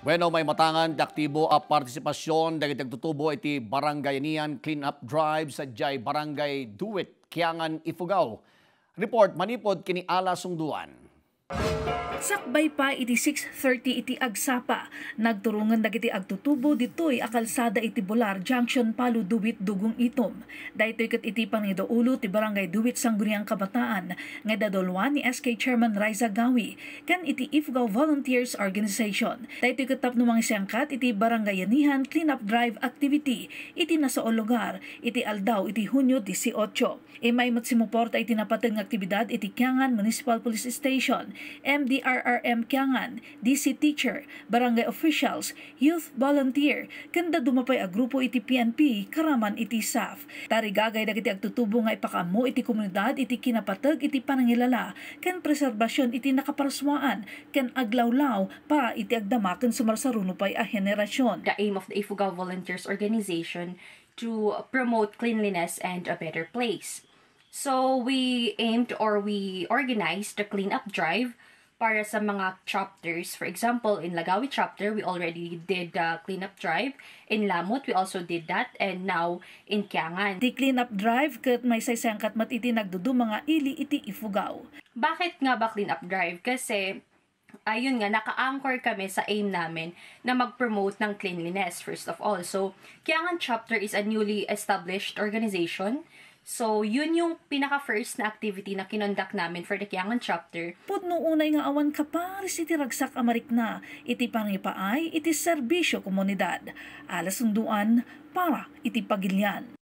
Bueno, may matangan daktibo a partisipasyon dagiti tutubo iti Barangay Nian Clean Up Drive sa Jay Barangay Duwit, Kiangan, Ifugao. Report manipod kini Ala Sungduan. Sakbay pa iti 6.30 iti agsapa. Nagturungan dagiti agtutubo ditoy akalsada iti Bular Junction Palu Duwit Dugong Itom. Daytoy ket iti pangido ulo ti Barangay Duwit Sangguniang Kabataan nga dadolwan ni SK Chairman Riza Gawi kan iti IFGAW Volunteers Organization. Daytoy ket tapno mangisangkat iti Barangayanihan Cleanup Drive Activity iti nasao lugar iti aldaw iti Hunyo 18. E may matsimoporta iti napateng aktibidad iti Kiangan Municipal Police Station MDRRM Kyangan, DC teacher, barangay officials, youth volunteer, kanda dumapay a grupo iti PNP, karaman iti SAF. Tari gagay dagiti agtutubo nga ipakamu iti komunidad, iti kinapatag, iti panangilala, ken preserbasyon iti nakaparaswaan, ken aglawlaw para iti agdama ken sumarsaruno pay a henerasyon. The aim of the Ifugao Volunteers Organization to promote cleanliness and a better place. So, we aimed or we organized the cleanup drive para sa mga chapters. For example, in Lagawi chapter, we already did the uh, cleanup drive. In Lamot, we also did that. And now, in Kiangan. Di cleanup drive kat may saysang kat mat iti nagdudu mga ili iti ifugaw. Bakit nga ba cleanup drive? Kasi ayun nga, naka-anchor kami sa aim namin na mag-promote ng cleanliness, first of all. So, Kiangan Chapter is a newly established organization So, yun yung pinaka-first na activity na kinondak namin for the Kiangan chapter. Pud no unay nga awan ka pares iti ragsak amarik na, iti pangipaay, iti serbisyo komunidad. Alas sunduan para iti pagilian.